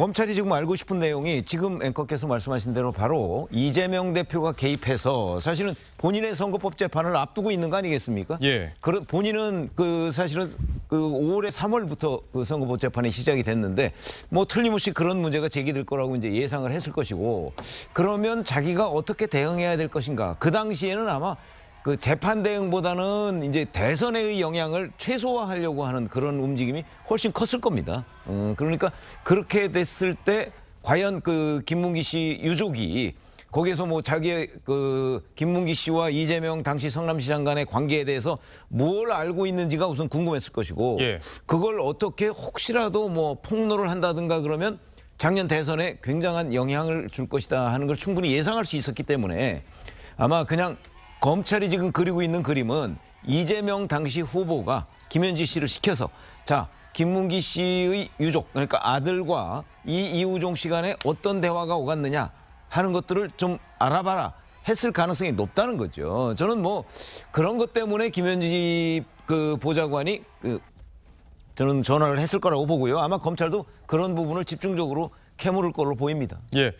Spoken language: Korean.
검찰이 지금 알고 싶은 내용이 지금 앵커께서 말씀하신 대로 바로 이재명 대표가 개입해서 사실은 본인의 선거법 재판을 앞두고 있는 거 아니겠습니까? 예. 그런 본인은 그 사실은 그 5월에 3월부터 그 선거법 재판이 시작이 됐는데 뭐 틀림없이 그런 문제가 제기될 거라고 이제 예상을 했을 것이고 그러면 자기가 어떻게 대응해야 될 것인가? 그 당시에는 아마 그 재판 대응보다는 이제 대선의 영향을 최소화하려고 하는 그런 움직임이 훨씬 컸을 겁니다. 어, 그러니까 그렇게 됐을 때 과연 그 김문기 씨 유족이 거기에서 뭐 자기 그 김문기 씨와 이재명 당시 성남시장 간의 관계에 대해서 무 알고 있는지가 우선 궁금했을 것이고 예. 그걸 어떻게 혹시라도 뭐 폭로를 한다든가 그러면 작년 대선에 굉장한 영향을 줄 것이다 하는 걸 충분히 예상할 수 있었기 때문에 아마 그냥 검찰이 지금 그리고 있는 그림은 이재명 당시 후보가 김현지 씨를 시켜서 자 김문기 씨의 유족 그러니까 아들과 이 이우종 씨 간에 어떤 대화가 오갔느냐 하는 것들을 좀 알아봐라 했을 가능성이 높다는 거죠. 저는 뭐 그런 것 때문에 김현지 그 보좌관이 그 저는 전화를 했을 거라고 보고요. 아마 검찰도 그런 부분을 집중적으로 캐물을 걸로 보입니다. 예.